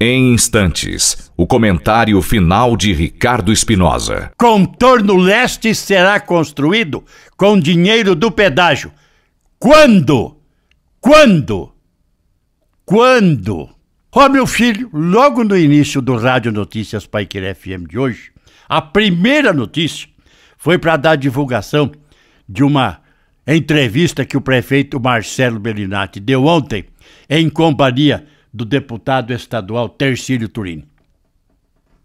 Em instantes, o comentário final de Ricardo Espinosa. Contorno leste será construído com dinheiro do pedágio. Quando? Quando? Quando? Ó oh, meu filho, logo no início do Rádio Notícias Pai Querer FM de hoje, a primeira notícia foi para dar divulgação de uma entrevista que o prefeito Marcelo Bellinati deu ontem em companhia do deputado estadual Tercílio Turini.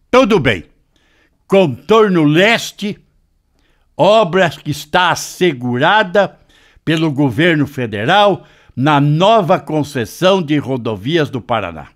Tudo bem. Contorno leste, obras que está assegurada pelo governo federal na nova concessão de rodovias do Paraná.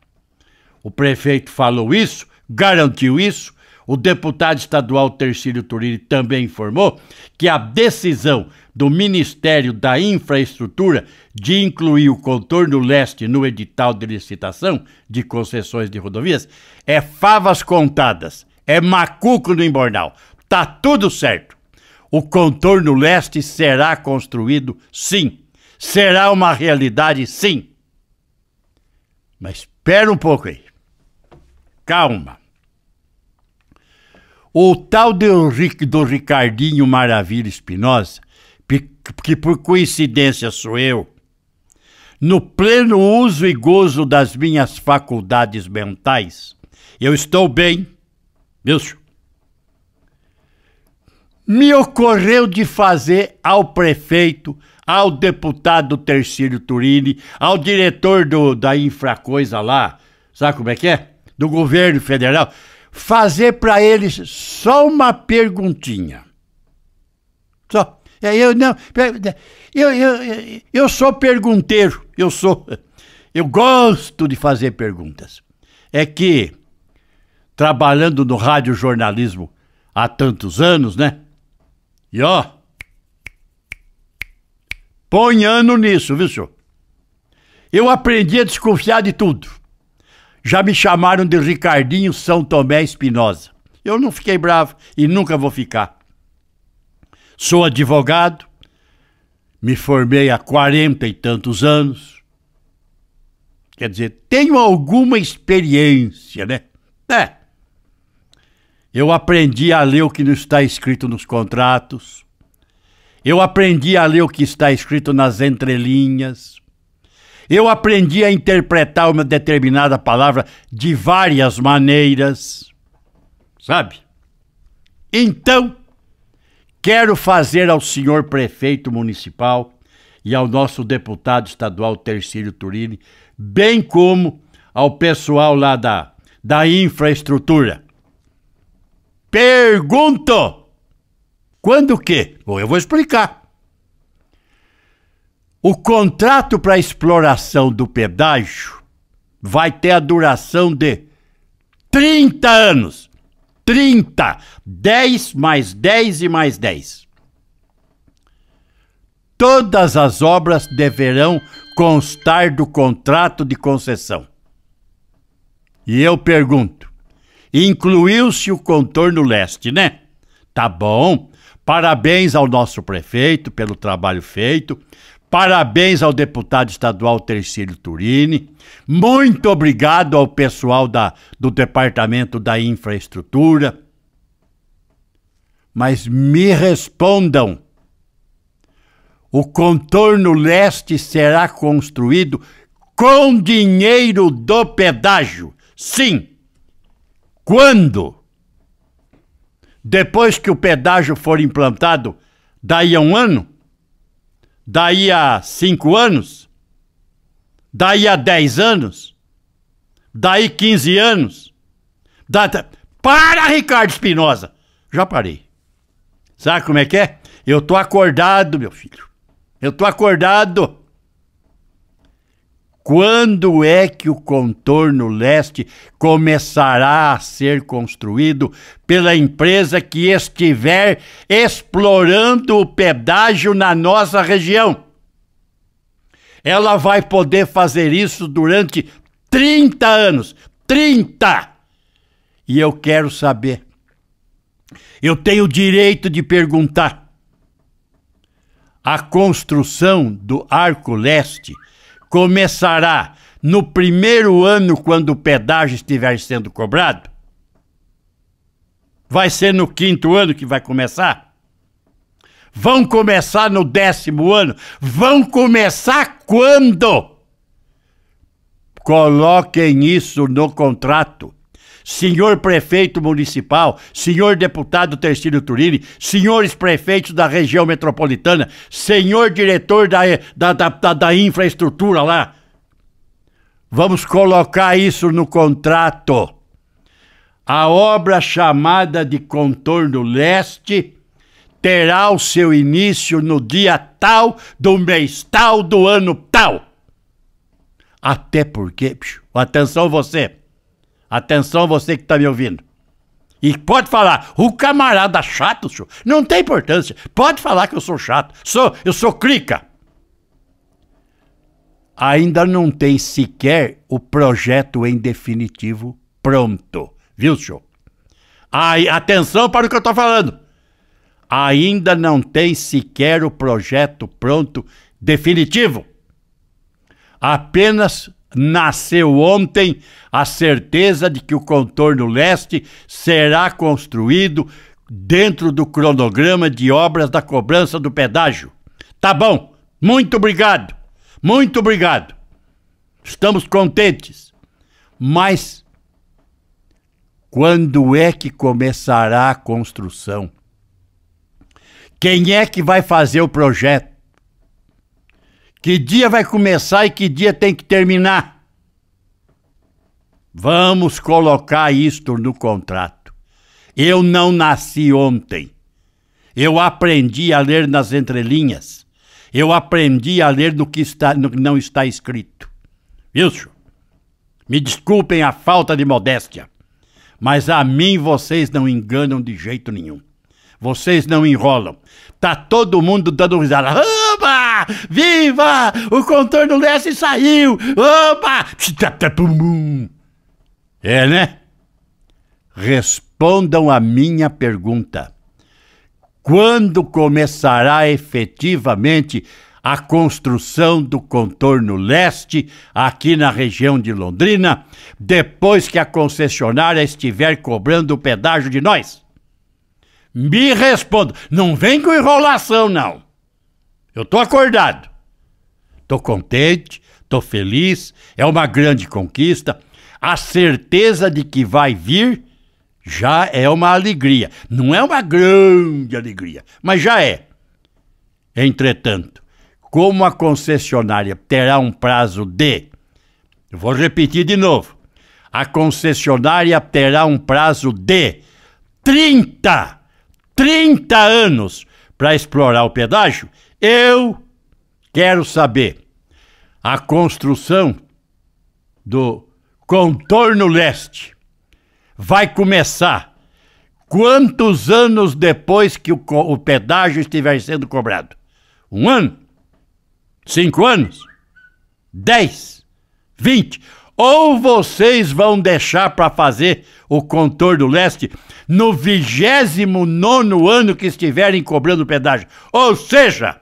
O prefeito falou isso, garantiu isso, o deputado estadual Tercílio Turini também informou que a decisão do Ministério da Infraestrutura de incluir o contorno leste no edital de licitação de concessões de rodovias é favas contadas, é macuco no embornal. Tá tudo certo. O contorno leste será construído sim. Será uma realidade sim. Mas espera um pouco aí. Calma. O tal de Henrique, do Ricardinho Maravilha Espinosa, que por coincidência sou eu, no pleno uso e gozo das minhas faculdades mentais, eu estou bem, senhor. Me ocorreu de fazer ao prefeito, ao deputado Tercílio Turini, ao diretor do, da Infracoisa lá, sabe como é que é? Do governo federal fazer para eles só uma perguntinha. Só. É, eu não. Eu, eu, eu sou pergunteiro, eu sou. Eu gosto de fazer perguntas. É que, trabalhando no rádio jornalismo há tantos anos, né? E ó, põe ano nisso, viu, senhor? Eu aprendi a desconfiar de tudo. Já me chamaram de Ricardinho São Tomé Espinosa. Eu não fiquei bravo e nunca vou ficar. Sou advogado, me formei há quarenta e tantos anos. Quer dizer, tenho alguma experiência, né? É. Eu aprendi a ler o que não está escrito nos contratos. Eu aprendi a ler o que está escrito nas entrelinhas. Eu aprendi a interpretar uma determinada palavra de várias maneiras, sabe? Então, quero fazer ao senhor prefeito municipal e ao nosso deputado estadual Tercílio Turini, bem como ao pessoal lá da, da infraestrutura. Pergunto! Quando que? Bom, eu vou explicar. O contrato para exploração do pedágio vai ter a duração de 30 anos. 30, 10 mais 10 e mais 10. Todas as obras deverão constar do contrato de concessão. E eu pergunto: incluiu-se o contorno leste, né? Tá bom. Parabéns ao nosso prefeito pelo trabalho feito. Parabéns ao deputado estadual Tercílio Turini. Muito obrigado ao pessoal da, do Departamento da Infraestrutura. Mas me respondam: o contorno leste será construído com dinheiro do pedágio? Sim. Quando? Depois que o pedágio for implantado, daí a um ano? daí a cinco anos, daí a dez anos, daí 15 anos. Da... Para, Ricardo Espinosa! Já parei. Sabe como é que é? Eu tô acordado, meu filho. Eu tô acordado. Quando é que o contorno leste começará a ser construído pela empresa que estiver explorando o pedágio na nossa região? Ela vai poder fazer isso durante 30 anos. 30! E eu quero saber. Eu tenho o direito de perguntar. A construção do Arco Leste começará no primeiro ano, quando o pedágio estiver sendo cobrado? Vai ser no quinto ano que vai começar? Vão começar no décimo ano? Vão começar quando? Coloquem isso no contrato senhor prefeito municipal, senhor deputado Tercílio Turini, senhores prefeitos da região metropolitana, senhor diretor da, da, da, da infraestrutura lá. Vamos colocar isso no contrato. A obra chamada de Contorno Leste terá o seu início no dia tal, do mês tal, do ano tal. Até porque, bicho, atenção você. Atenção, você que está me ouvindo. E pode falar, o camarada chato, senhor, não tem importância. Pode falar que eu sou chato. Sou, eu sou clica. Ainda não tem sequer o projeto em definitivo pronto, viu, senhor? Aí, atenção para o que eu estou falando. Ainda não tem sequer o projeto pronto definitivo. Apenas nasceu ontem a certeza de que o contorno leste será construído dentro do cronograma de obras da cobrança do pedágio. Tá bom, muito obrigado, muito obrigado. Estamos contentes, mas quando é que começará a construção? Quem é que vai fazer o projeto? Que dia vai começar e que dia tem que terminar? Vamos colocar isto no contrato. Eu não nasci ontem. Eu aprendi a ler nas entrelinhas. Eu aprendi a ler no que, está, no que não está escrito. Viu, senhor? Me desculpem a falta de modéstia, mas a mim vocês não enganam de jeito nenhum. Vocês não enrolam. Tá todo mundo dando risada. Ah, Viva! O contorno leste saiu! Opa! É, né? Respondam a minha pergunta. Quando começará efetivamente a construção do contorno leste aqui na região de Londrina, depois que a concessionária estiver cobrando o pedágio de nós? Me respondo, não vem com enrolação não. Eu tô acordado. Tô contente, tô feliz, é uma grande conquista. A certeza de que vai vir já é uma alegria. Não é uma grande alegria, mas já é. Entretanto, como a concessionária terá um prazo de. vou repetir de novo. A concessionária terá um prazo de 30, 30 anos para explorar o pedágio, eu quero saber a construção do contorno leste vai começar quantos anos depois que o, o pedágio estiver sendo cobrado? Um ano? Cinco anos? Dez? Vinte? Ou vocês vão deixar para fazer o contorno leste no vigésimo nono ano que estiverem cobrando o pedágio? Ou seja,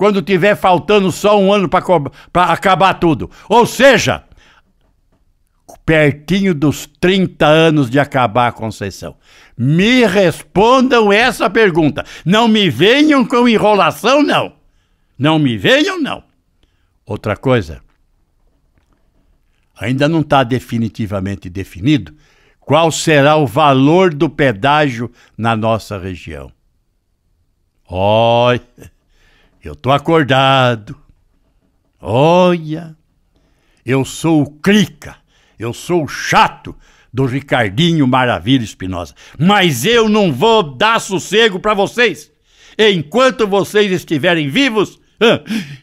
quando tiver faltando só um ano para acabar tudo. Ou seja, pertinho dos 30 anos de acabar a concessão? Me respondam essa pergunta. Não me venham com enrolação, não. Não me venham, não. Outra coisa, ainda não está definitivamente definido qual será o valor do pedágio na nossa região. Olha. Eu tô acordado. Olha, eu sou o Clica, eu sou o chato do Ricardinho Maravilha Espinosa. Mas eu não vou dar sossego para vocês enquanto vocês estiverem vivos.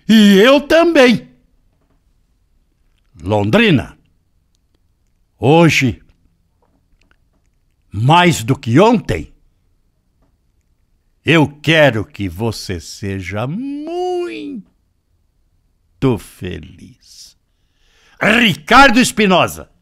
E eu também. Londrina, hoje, mais do que ontem, eu quero que você seja muito feliz. Ricardo Espinosa.